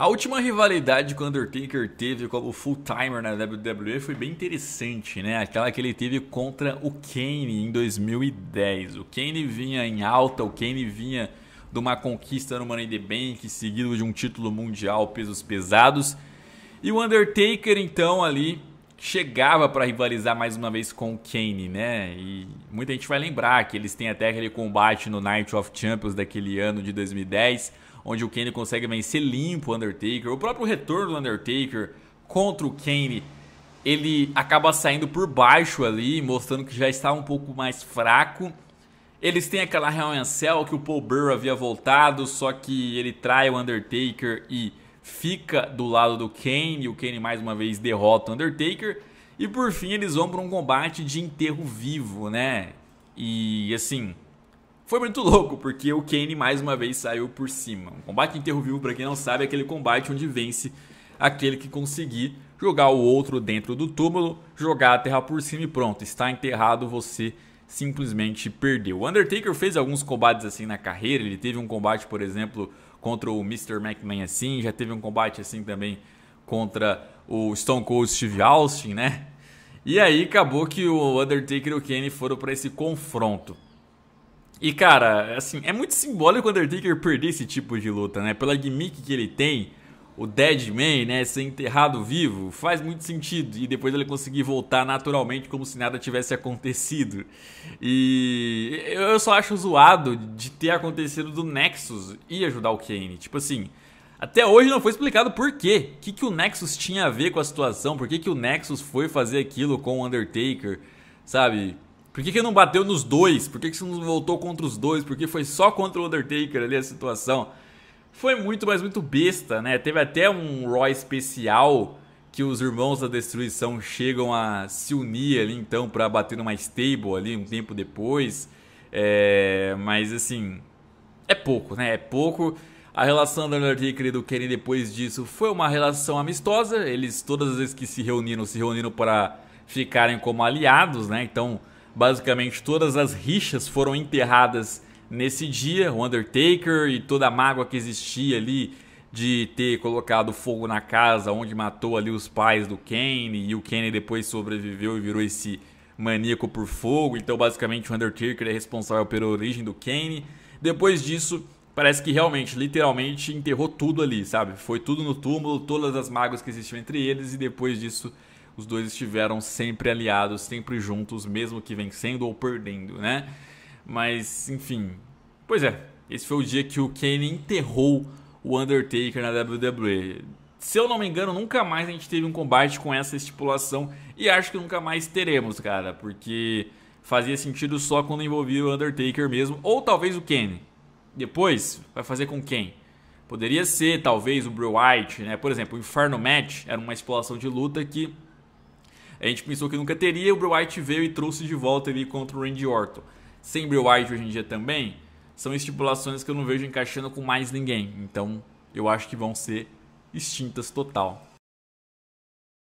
A última rivalidade que o Undertaker teve como full-timer na WWE foi bem interessante, né? Aquela que ele teve contra o Kane em 2010. O Kane vinha em alta, o Kane vinha de uma conquista no Money in the Bank, seguido de um título mundial pesos pesados. E o Undertaker, então, ali chegava para rivalizar mais uma vez com o Kane, né? E muita gente vai lembrar que eles têm até aquele combate no Night of Champions daquele ano de 2010, onde o Kane consegue vencer limpo o Undertaker. O próprio retorno do Undertaker contra o Kane, ele acaba saindo por baixo ali, mostrando que já está um pouco mais fraco. Eles têm aquela Hell in Cell que o Paul Bearer havia voltado, só que ele trai o Undertaker e fica do lado do Kane e o Kane mais uma vez derrota o Undertaker. E por fim eles vão para um combate de enterro vivo, né? E assim, foi muito louco porque o Kane mais uma vez saiu por cima. Um combate de enterro vivo, para quem não sabe, é aquele combate onde vence aquele que conseguir jogar o outro dentro do túmulo, jogar a terra por cima e pronto, está enterrado, você simplesmente perdeu. O Undertaker fez alguns combates assim na carreira, ele teve um combate, por exemplo, contra o Mr. McMahon assim, já teve um combate assim também contra o Stone Cold Steve Austin, né? E aí acabou que o Undertaker e o Kenny foram para esse confronto. E cara, assim, é muito simbólico o Undertaker perder esse tipo de luta, né? Pela gimmick que ele tem, o Deadman, né, ser enterrado vivo, faz muito sentido. E depois ele conseguir voltar naturalmente como se nada tivesse acontecido. E eu só acho zoado de ter acontecido do Nexus e ajudar o Kane. Tipo assim, até hoje não foi explicado por quê. O que, que o Nexus tinha a ver com a situação? Por que, que o Nexus foi fazer aquilo com o Undertaker? Sabe? Por que, que não bateu nos dois? Por que, que não voltou contra os dois? Por que foi só contra o Undertaker ali a situação? Foi muito, mas muito besta, né? Teve até um Raw especial que os irmãos da destruição chegam a se unir ali então para bater numa stable ali um tempo depois. É, mas assim, é pouco, né? É pouco. A relação do Undertaker e do Kenny depois disso foi uma relação amistosa. Eles, todas as vezes que se reuniram, se reuniram para ficarem como aliados, né? Então, basicamente, todas as rixas foram enterradas nesse dia. O Undertaker e toda a mágoa que existia ali de ter colocado fogo na casa onde matou ali os pais do Kenny e o Kenny depois sobreviveu e virou esse maníaco por fogo, então basicamente o Undertaker é responsável pela origem do Kane. Depois disso, parece que realmente, literalmente, enterrou tudo ali, sabe? Foi tudo no túmulo, todas as mágoas que existiam entre eles, e depois disso os dois estiveram sempre aliados, sempre juntos, mesmo que vencendo ou perdendo, né? Mas, enfim. Pois é, esse foi o dia que o Kane enterrou o Undertaker na WWE se eu não me engano, nunca mais a gente teve um combate com essa estipulação e acho que nunca mais teremos, cara, porque fazia sentido só quando envolvia o Undertaker mesmo, ou talvez o Kenny. Depois, vai fazer com quem? Poderia ser, talvez, o Bray White, né? Por exemplo, o Inferno Match era uma estipulação de luta que a gente pensou que nunca teria, o Bray White veio e trouxe de volta ali contra o Randy Orton. Sem Bray White hoje em dia também, são estipulações que eu não vejo encaixando com mais ninguém. Então, eu acho que vão ser extintas total.